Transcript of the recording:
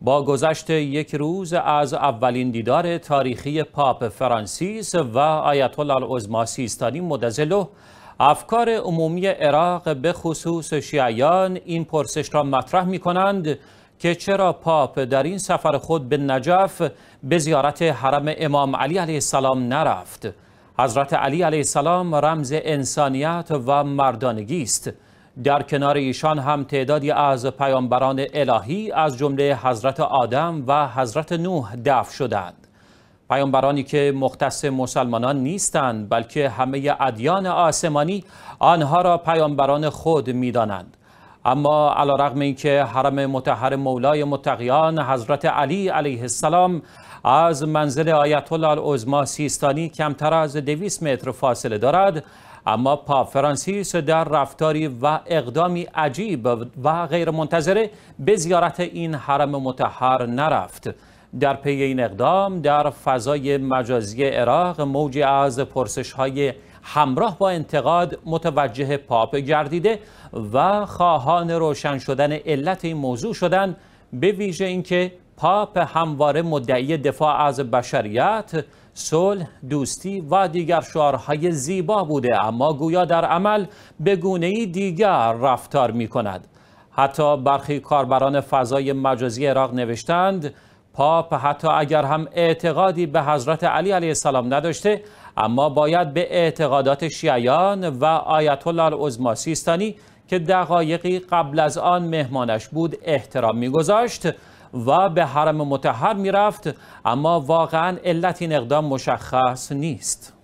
با گذشت یک روز از اولین دیدار تاریخی پاپ فرانسیس و آیت الله العظما سیستانی مدزلو افکار عمومی عراق به خصوص شیعیان این پرسش را مطرح می کنند که چرا پاپ در این سفر خود به نجف به زیارت حرم امام علی علیه السلام نرفت حضرت علی علیه السلام رمز انسانیت و مردانگی است در کنار ایشان هم تعدادی از پیامبران الهی از جمله حضرت آدم و حضرت نوح دفن شدند پیامبرانی که مختص مسلمانان نیستند بلکه همه ادیان آسمانی آنها را پیامبران خود میدانند اما علا رغم اینکه حرم متحر مولای متقیان حضرت علی علیه السلام از منزل آیت الله العظما سیستانی کمتر از 200 متر فاصله دارد اما پا فرانسیس در رفتاری و اقدامی عجیب و غیرمنتظره به زیارت این حرم متحر نرفت در پی این اقدام در فضای مجازی عراق موجی از پرسش های همراه با انتقاد متوجه پاپ گردیده و خواهان روشن شدن علت این موضوع شدن به ویژه اینکه پاپ همواره مدعی دفاع از بشریت صلح دوستی و دیگر شعارهای زیبا بوده اما گویا در عمل به گونه دیگر رفتار می کند حتی برخی کاربران فضای مجازی عراق نوشتند پاپ حتی اگر هم اعتقادی به حضرت علی علیه السلام نداشته اما باید به اعتقادات شیعیان و آیت الله العظما سیستانی که دقایقی قبل از آن مهمانش بود احترام میگذاشت و به حرم متحر میرفت اما واقعا علت این اقدام مشخص نیست